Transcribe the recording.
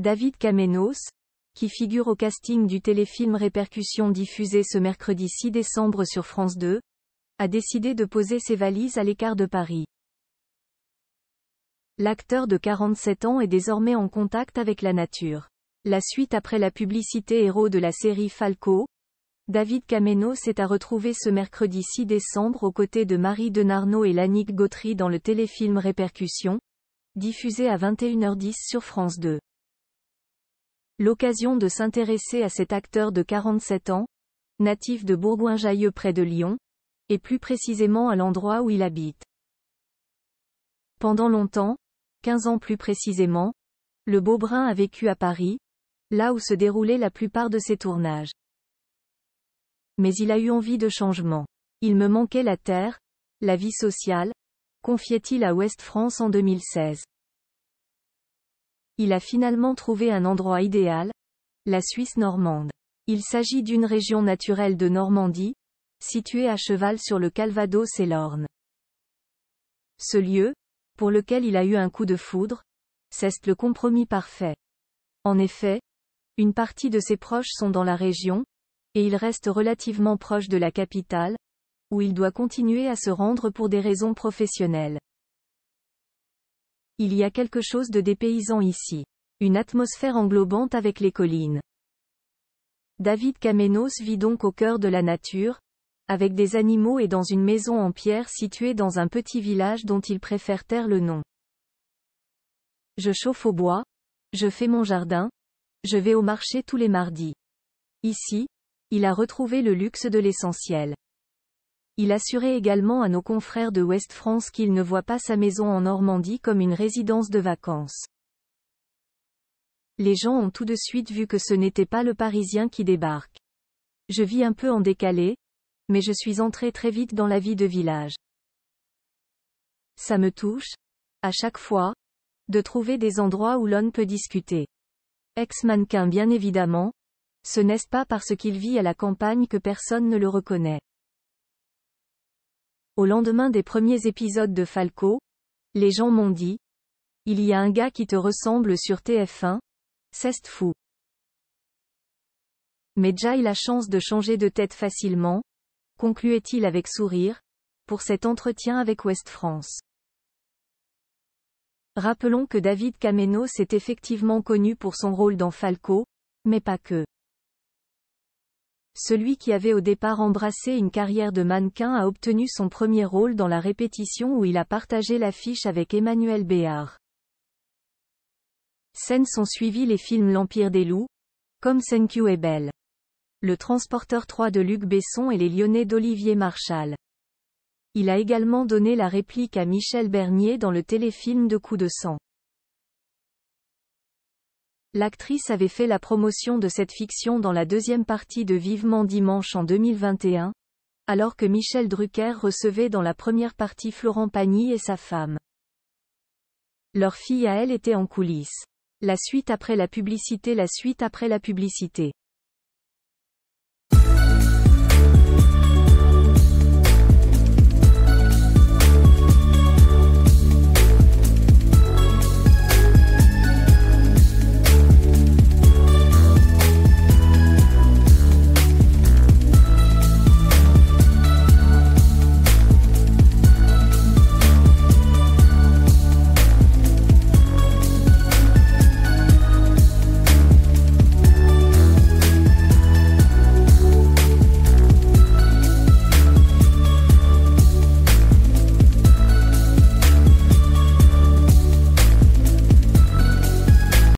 David Kamenos, qui figure au casting du téléfilm Répercussions diffusé ce mercredi 6 décembre sur France 2, a décidé de poser ses valises à l'écart de Paris. L'acteur de 47 ans est désormais en contact avec la nature. La suite après la publicité héros de la série Falco, David Kamenos est à retrouver ce mercredi 6 décembre aux côtés de Marie Denarno et Lannick Gautry dans le téléfilm Répercussions, diffusé à 21h10 sur France 2. L'occasion de s'intéresser à cet acteur de 47 ans, natif de Bourgoin-Jailleux près de Lyon, et plus précisément à l'endroit où il habite. Pendant longtemps, 15 ans plus précisément, le Beaubrun a vécu à Paris, là où se déroulaient la plupart de ses tournages. Mais il a eu envie de changement. Il me manquait la terre, la vie sociale, confiait-il à Ouest France en 2016. Il a finalement trouvé un endroit idéal, la Suisse normande. Il s'agit d'une région naturelle de Normandie, située à cheval sur le Calvados et l'Orne. Ce lieu, pour lequel il a eu un coup de foudre, c'est le compromis parfait. En effet, une partie de ses proches sont dans la région, et il reste relativement proche de la capitale, où il doit continuer à se rendre pour des raisons professionnelles. Il y a quelque chose de dépaysant ici. Une atmosphère englobante avec les collines. David Kamenos vit donc au cœur de la nature, avec des animaux et dans une maison en pierre située dans un petit village dont il préfère taire le nom. Je chauffe au bois, je fais mon jardin, je vais au marché tous les mardis. Ici, il a retrouvé le luxe de l'essentiel. Il assurait également à nos confrères de West France qu'il ne voit pas sa maison en Normandie comme une résidence de vacances. Les gens ont tout de suite vu que ce n'était pas le Parisien qui débarque. Je vis un peu en décalé, mais je suis entré très vite dans la vie de village. Ça me touche, à chaque fois, de trouver des endroits où l'on peut discuter. Ex-mannequin bien évidemment, ce n'est pas parce qu'il vit à la campagne que personne ne le reconnaît. Au lendemain des premiers épisodes de Falco, les gens m'ont dit, il y a un gars qui te ressemble sur TF1, c'est fou. Mais Jai la chance de changer de tête facilement, concluait-il avec sourire, pour cet entretien avec West France. Rappelons que David Cameno s'est effectivement connu pour son rôle dans Falco, mais pas que. Celui qui avait au départ embrassé une carrière de mannequin a obtenu son premier rôle dans la répétition où il a partagé l'affiche avec Emmanuel Béard. Scènes sont suivies les films L'Empire des loups, comme Senkyu et Belle. Le Transporteur 3 de Luc Besson et Les Lyonnais d'Olivier Marchal. Il a également donné la réplique à Michel Bernier dans le téléfilm de Coup de sang. L'actrice avait fait la promotion de cette fiction dans la deuxième partie de Vivement Dimanche en 2021, alors que Michel Drucker recevait dans la première partie Florent Pagny et sa femme. Leur fille à elle était en coulisses. La suite après la publicité La suite après la publicité